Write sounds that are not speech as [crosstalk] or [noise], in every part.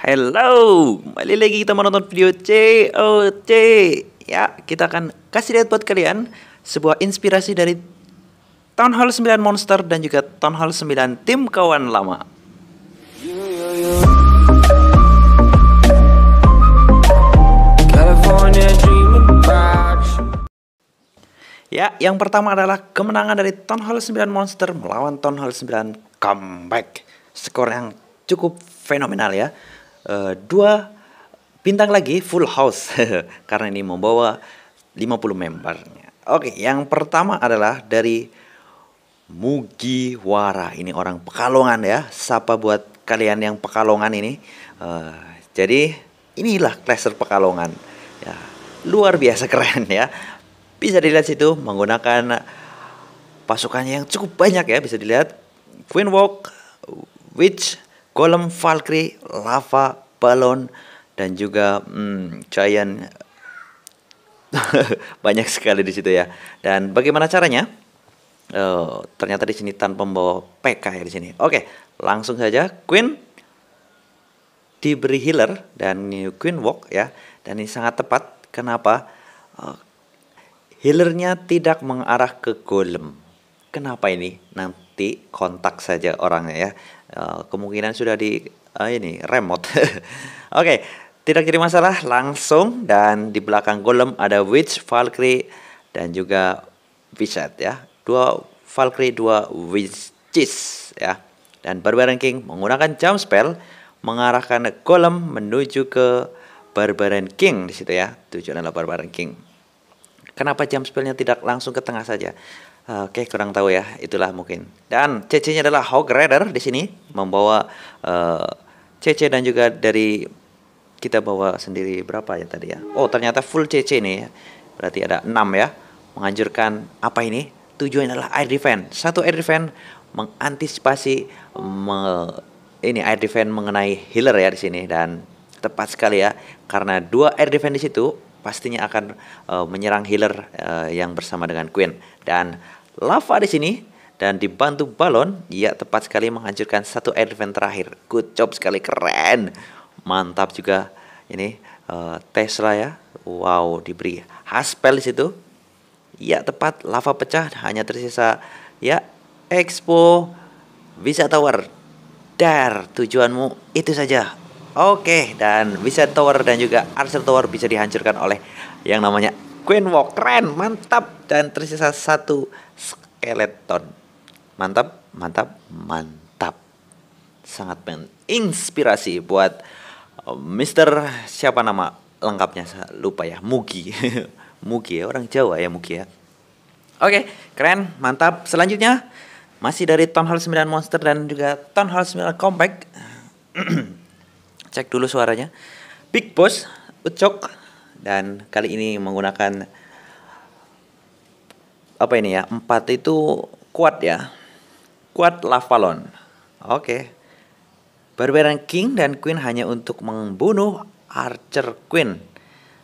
Hello, kembali lagi kita menonton video COC. Ya, kita akan kasih lihat buat kalian sebuah inspirasi dari Town Hall 9 Monster dan juga Town Hall 9 Tim Kawan Lama. Ya, yang pertama adalah kemenangan dari Town Hall 9 Monster melawan Town Hall 9 Comeback. Skor yang cukup fenomenal ya. Eh, dua bintang lagi full house [laughs] karena ini membawa 50 membernya. Oke, yang pertama adalah dari Mugiwara. Ini orang Pekalongan ya. Sapa buat kalian yang Pekalongan ini. Uh, jadi inilah klaster Pekalongan. Ya, luar biasa keren ya. Bisa dilihat situ menggunakan pasukannya yang cukup banyak ya bisa dilihat. Queen Walk, Witch, Golem, Valkyrie, Lava, Balon, dan juga hmm, Giant. [laughs] Banyak sekali di situ ya. Dan bagaimana caranya? Oh, ternyata di sini tanpa membawa PK ya di sini. Oke, langsung saja Queen diberi healer dan New Queen walk ya. Dan ini sangat tepat. Kenapa? Uh, healernya tidak mengarah ke golem. Kenapa ini? Nah, mati kontak saja orangnya ya uh, kemungkinan sudah di uh, ini remote [laughs] oke okay, tidak jadi masalah langsung dan di belakang golem ada witch valkyrie dan juga wizard ya dua valkyrie dua witches ya dan barbarian king menggunakan jump spell mengarahkan golem menuju ke barbarian king di situ ya tujuan adalah barbarian king kenapa jump spellnya tidak langsung ke tengah saja Eh, oke, okay, kurang tahu ya. Itulah mungkin. Dan CC-nya adalah Hog Rider di sini membawa uh, eh, CC dan juga dari kita bawa sendiri berapa ya tadi ya? Oh, ternyata full CC nih. Ya. Berarti ada 6 ya. Menganjurkan apa ini? Tujuannya adalah air defense. Satu air defense mengantisipasi me, ini air defense mengenai healer ya di sini dan tepat sekali ya karena dua air defense di situ pastinya akan uh, menyerang healer uh, yang bersama dengan Queen dan lava di sini dan dibantu balon ia tepat sekali menghancurkan satu event terakhir good job sekali keren mantap juga ini uh, Tesla ya wow diberi haspel di situ ya tepat lava pecah hanya tersisa ya Expo bisa Tower dar tujuanmu itu saja Oke, dan bisa Tower dan juga Arsenal Tower bisa dihancurkan oleh yang namanya Queen Walk. Keren, mantap. Dan tersisa satu skeleton. Mantap, mantap, mantap. Sangat menginspirasi buat eh, Mister siapa nama lengkapnya saya lupa ya Mugi [laughs] Mugi ya orang Jawa ya Mugi ya Oke keren mantap selanjutnya masih dari Town Hall 9 Monster dan juga Town Hall 9 Compact [clears throat] cek dulu suaranya. Big Boss Ucok dan kali ini menggunakan apa ini ya? empat itu kuat ya. Kuat Lavalon. Oke. Okay. Barbarian King dan Queen hanya untuk membunuh Archer Queen.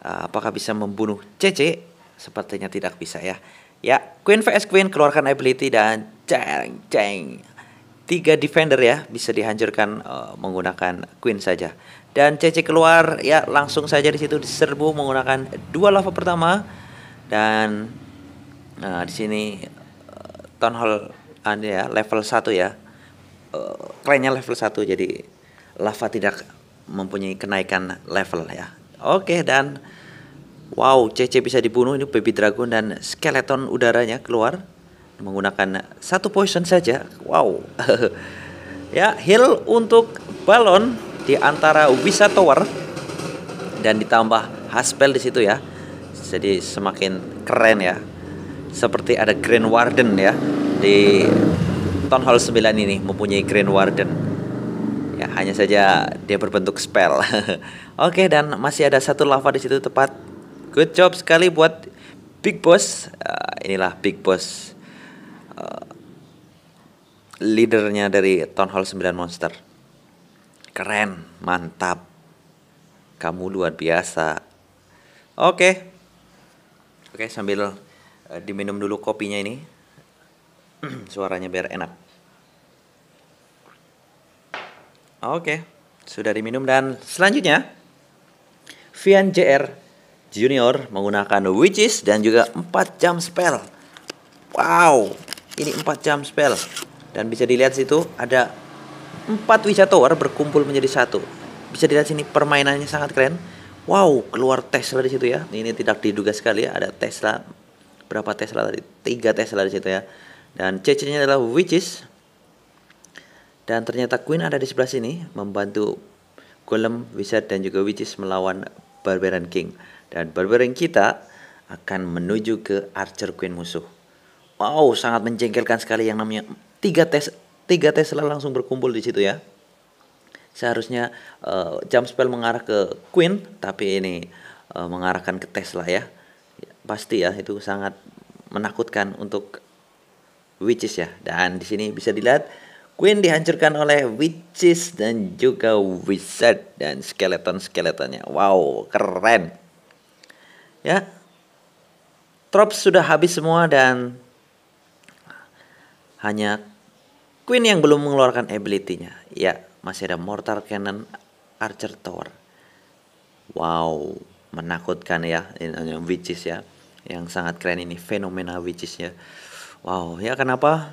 Ah, apakah bisa membunuh CC? Sepertinya tidak bisa ya. Ya, Queen vs Queen keluarkan ability dan ceng ceng tiga defender ya bisa dihancurkan uh, menggunakan queen saja. Dan CC keluar ya langsung saja di situ diserbu menggunakan dua lava pertama dan nah di sini uh, town hall uh, ya level 1 ya. Uh, level 1 jadi lava tidak mempunyai kenaikan level ya. Oke dan wow CC bisa dibunuh ini baby dragon dan skeleton udaranya keluar menggunakan satu poison saja. Wow. [laughs] ya, heal untuk balon di antara Wisa Tower dan ditambah haspel di situ ya. Jadi semakin keren ya. Seperti ada green Warden ya di Town Hall 9 ini mempunyai green Warden. Ya, hanya saja dia berbentuk spell. [laughs] Oke, dan masih ada satu lava di situ tepat. Good job sekali buat Big Boss. Uh, inilah Big Boss Eh, leadernya dari Town Hall 9 Monster. Keren, mantap. Kamu luar biasa. Oke. Okay. Oke, okay, sambil uh, diminum dulu kopinya ini. [clears throat] Suaranya biar enak. Oke, okay. sudah diminum dan selanjutnya Vian JR Junior menggunakan witches dan juga 4 jam spell. Wow, ini 4 jam spell dan bisa dilihat situ ada 4 Wija Tower berkumpul menjadi satu bisa dilihat sini permainannya sangat keren wow keluar Tesla di situ ya ini tidak diduga sekali ya ada Tesla berapa Tesla tadi tiga Tesla di situ ya dan CC-nya adalah witches dan ternyata Queen ada di sebelah sini membantu Golem, Wizard dan juga Witches melawan Barbarian King dan Barbarian kita akan menuju ke Archer Queen musuh wow sangat menjengkelkan sekali yang namanya tiga tes tiga Tesla langsung berkumpul di situ ya. Seharusnya uh, eh, jam spell mengarah ke Queen tapi ini uh, mengarahkan ke Tesla ya. Pasti ya itu sangat menakutkan untuk witches ya. Dan di sini bisa dilihat Queen dihancurkan oleh witches dan juga wizard dan skeleton-skeletonnya. Wow, keren. Ya. Trops sudah habis semua dan hanya Queen yang belum mengeluarkan ability-nya. Ya, masih ada Mortar Cannon Archer Tower. Wow, menakutkan ya, ini witches ya. Yang sangat keren ini, fenomena witches ya. Wow, ya kenapa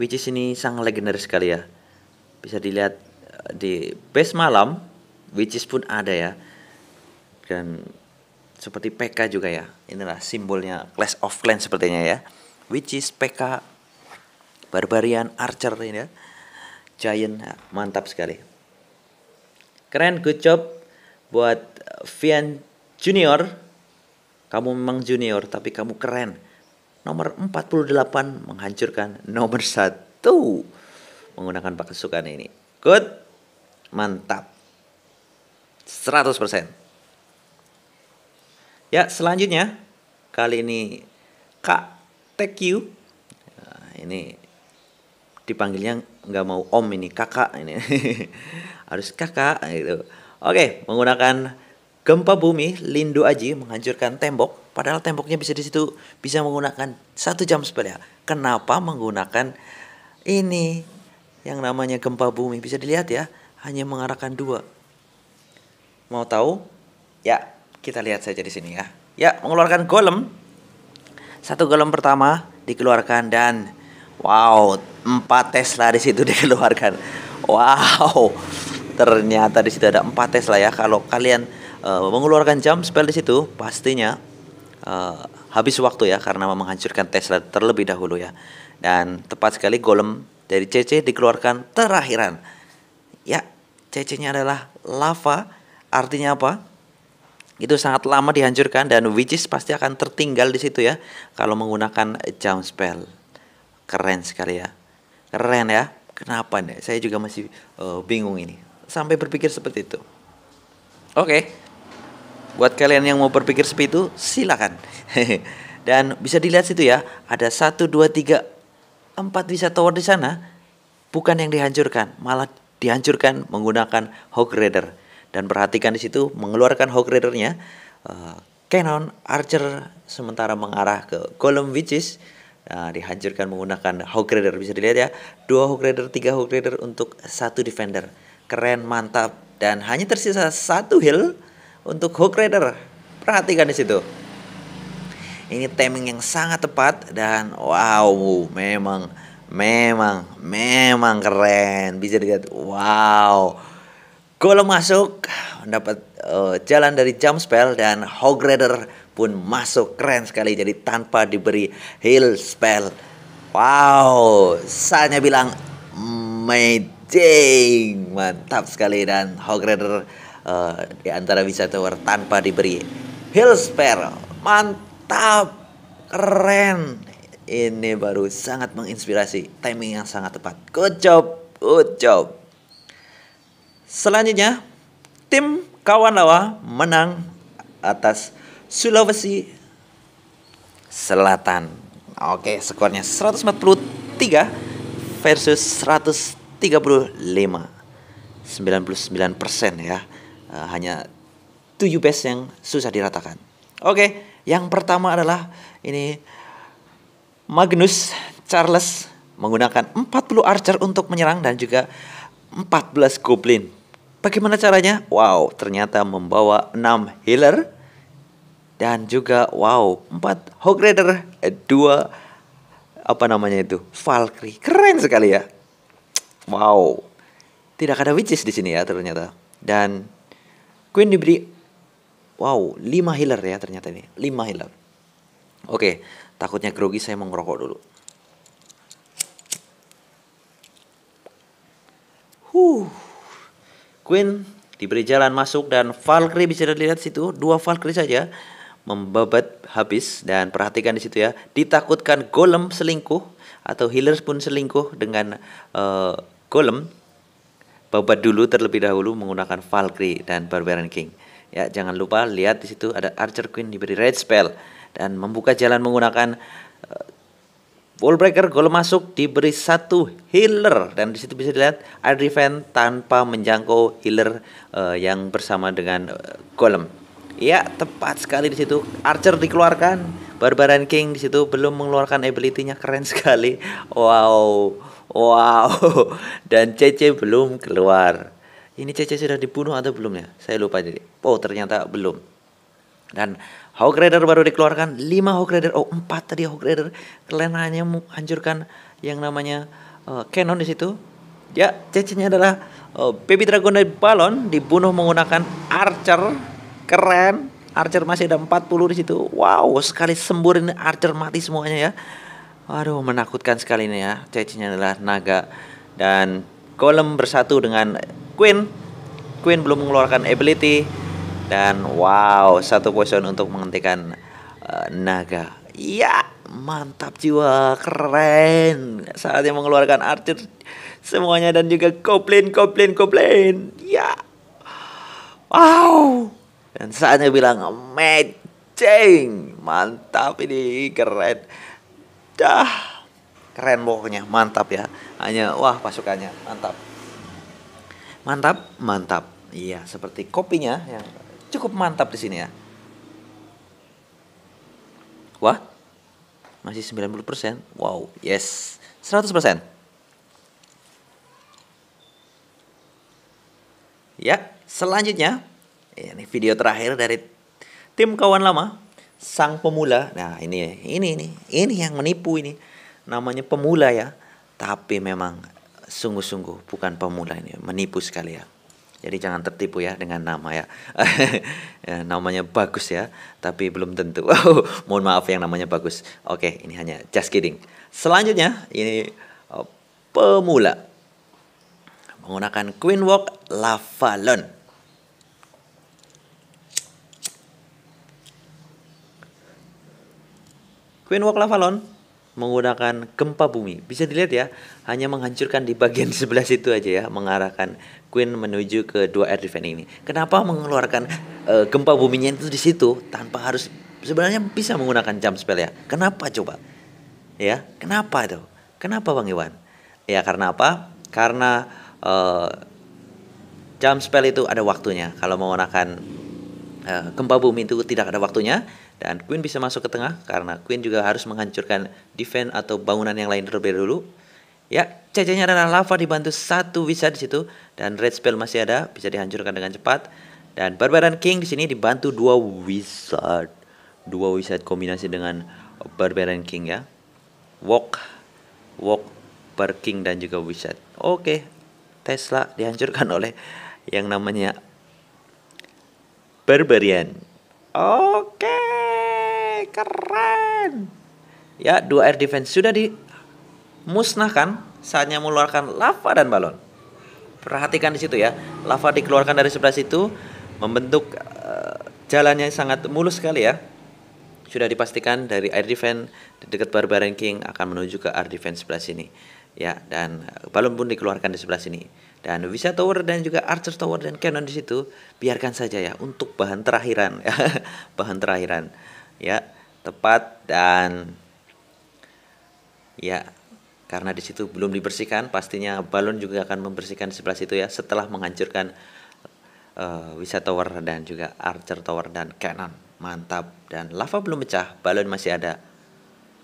witches ini sangat legendaris sekali ya. Bisa dilihat eh, di base malam, witches pun ada ya. Dan seperti PK juga ya. Inilah simbolnya Clash of Clans sepertinya ya. Witches PK Barbarian Archer ini ya. Giant ya, mantap sekali. Keren good job buat Vian Junior. Kamu memang junior tapi kamu keren. Nomor 48 menghancurkan nomor 1 menggunakan pasukan ini. Good. Mantap. 100%. Ya, selanjutnya kali ini Kak Tekyu. you. Nah, ini dipanggilnya nggak mau om ini kakak ini [laughs] harus kakak nah gitu oke menggunakan gempa bumi Lindu Aji menghancurkan tembok padahal temboknya bisa di situ bisa menggunakan satu jam sepeda kenapa menggunakan ini yang namanya gempa bumi bisa dilihat ya hanya mengarahkan dua mau tahu ya kita lihat saja di sini ya ya mengeluarkan golem satu golem pertama dikeluarkan dan Wow, empat Tesla di situ [laughs] dikeluarkan. Wow, ternyata di situ ada empat Tesla ya. Kalau kalian uh, mengeluarkan jump spell di situ, pastinya uh, habis waktu ya karena menghancurkan Tesla terlebih dahulu ya. Dan tepat sekali golem dari CC dikeluarkan terakhiran. Ya, CC-nya adalah lava. Artinya apa? itu sangat lama dihancurkan dan witches pasti akan tertinggal di situ ya kalau menggunakan jump spell keren sekali ya keren ya kenapa nih saya juga masih uh, bingung ini sampai berpikir seperti itu oke okay. buat kalian yang mau berpikir seperti itu silakan [laughs] dan bisa dilihat situ ya ada satu dua tiga empat bisa tower di sana bukan yang dihancurkan malah dihancurkan menggunakan hog raider dan perhatikan di situ mengeluarkan hog raidernya uh, eh, Canon Archer sementara mengarah ke Golem Witches Nah, dihancurkan menggunakan Hawk Rider bisa dilihat ya dua Hawk Rider tiga Hawk Rider untuk satu Defender keren mantap dan hanya tersisa satu heal untuk Hawk Rider perhatikan di situ ini timing yang sangat tepat dan wow memang memang memang keren bisa dilihat wow Golem masuk dapat uh, jalan dari jump spell dan Hog Rider pun masuk keren sekali jadi tanpa diberi heal spell. Wow, saya bilang amazing, mantap sekali dan Hog Rider uh, di antara bisa tower tanpa diberi heal spell. Mantap, keren. Ini baru sangat menginspirasi, timing yang sangat tepat. Good job, good job. Selanjutnya, tim kawan lawa menang atas Sulawesi Selatan. Oke, skornya 143 versus 135. 99% persen ya. Eh, hanya 7 base yang susah diratakan. Oke, yang pertama adalah ini Magnus Charles menggunakan 40 archer untuk menyerang dan juga 14 goblin. Bagaimana caranya? Wow, ternyata membawa 6 healer dan juga wow empat Hog Rider 2 eh, apa namanya itu Valkyrie keren sekali ya wow tidak ada witches di sini ya ternyata dan Queen diberi wow lima healer ya ternyata ini lima healer oke takutnya grogi saya mau ngerokok dulu Huh. Queen diberi jalan masuk dan Valkyrie bisa dilihat situ dua Valkyrie saja membabat habis dan perhatikan di situ ya ditakutkan golem selingkuh atau healers pun selingkuh dengan uh, golem babat dulu terlebih dahulu menggunakan Valkyrie dan Barbarian King ya jangan lupa lihat di situ ada Archer Queen diberi red spell dan membuka jalan menggunakan uh, Wallbreaker golem masuk diberi satu healer dan di situ bisa dilihat Adriven tanpa menjangkau healer uh, yang bersama dengan uh, Golem. Ya, tepat sekali di situ. Archer dikeluarkan. Barbarian King di situ belum mengeluarkan ability-nya keren [laughs] sekali. Wow. Wow. Dan CC belum keluar. Ini CC sudah dibunuh atau belum ya? Saya lupa jadi. Oh, ternyata belum. Dan Hawk Rider baru dikeluarkan 5 Hawk Rider. Oh, 4 tadi Hawk Rider. Kalian hanya menghancurkan yang namanya uh, eh, cannon di situ. Ya, CC-nya adalah uh, Baby Dragon dari Balon dibunuh menggunakan archer keren Archer masih ada 40 di situ wow sekali sembur ini Archer mati semuanya ya waduh menakutkan sekali ini ya cecinya adalah naga dan Golem bersatu dengan Queen Queen belum mengeluarkan ability dan wow satu poison untuk menghentikan uh, naga iya mantap jiwa keren saatnya mengeluarkan Archer semuanya dan juga Goblin Goblin Goblin iya wow dan saatnya bilang matching. Mantap ini keren. Dah. Keren pokoknya, mantap ya. Hanya wah pasukannya mantap. Mantap, mantap. Iya, seperti kopinya yang cukup mantap di sini ya. Wah. Masih 90%. Wow, yes. 100%. Ya, selanjutnya ini video terakhir dari tim kawan lama, sang pemula. Nah, ini ini ini ini yang menipu ini. Namanya pemula ya, tapi memang sungguh-sungguh bukan pemula ini, menipu sekali ya. Jadi jangan tertipu ya dengan nama ya. [laughs] ya namanya bagus ya, tapi belum tentu. [laughs] mohon maaf yang namanya bagus. Oke, ini hanya just kidding. Selanjutnya ini oh, pemula menggunakan Queen Walk Lavalon. Queen Walk Lavalon menggunakan gempa bumi. Bisa dilihat ya, hanya menghancurkan di bagian [laughs] sebelah situ aja ya, mengarahkan Queen menuju ke dua air defense ini. Kenapa mengeluarkan uh, gempa buminya itu di situ tanpa harus sebenarnya bisa menggunakan jump spell ya? Kenapa coba? Ya, kenapa itu? Kenapa Bang Iwan? Ya karena apa? Karena uh, jump spell itu ada waktunya. Kalau menggunakan uh, gempa bumi itu tidak ada waktunya dan Queen bisa masuk ke tengah karena Queen juga harus menghancurkan defense atau bangunan yang lain terlebih dulu. Ya, CC-nya adalah lava dibantu satu wizard di situ dan red spell masih ada bisa dihancurkan dengan cepat. Dan Barbarian King di sini dibantu dua wizard. Dua wizard kombinasi dengan Barbarian King ya. Walk Walk Per King dan juga wizard. Oke, Tesla dihancurkan oleh yang namanya Barbarian. Oke keren ya dua air defense sudah dimusnahkan saatnya mengeluarkan lava dan balon perhatikan di situ ya lava dikeluarkan dari sebelah situ membentuk uh, eh, jalannya sangat mulus sekali ya sudah dipastikan dari air defense dekat barbarian king akan menuju ke air defense sebelah sini ya dan eh, balon pun dikeluarkan di sebelah sini dan bisa tower dan juga archer tower dan cannon di situ biarkan saja ya untuk bahan terakhiran [laughs] bahan terakhiran ya tepat dan ya karena di situ belum dibersihkan pastinya balon juga akan membersihkan sebelah situ ya setelah menghancurkan uh, eh, Wisa Tower dan juga Archer Tower dan Cannon mantap dan lava belum pecah balon masih ada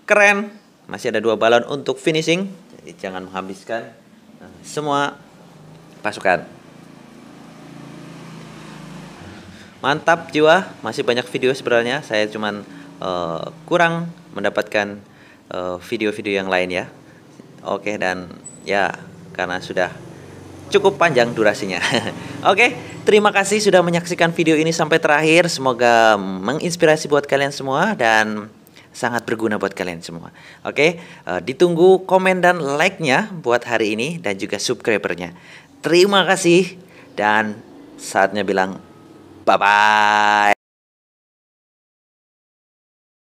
keren masih ada dua balon untuk finishing jadi jangan menghabiskan eh, semua pasukan mantap jiwa masih banyak video sebenarnya saya cuman Eh, kurang mendapatkan eh, video-video uh, yang lain ya. Oke okay, dan ya karena sudah cukup panjang durasinya. [laughs] Oke, okay, terima kasih sudah menyaksikan video ini sampai terakhir. Semoga menginspirasi buat kalian semua dan sangat berguna buat kalian semua. Oke, okay? uh, eh, ditunggu komen dan like-nya buat hari ini dan juga subscribernya. Terima kasih dan saatnya bilang bye bye.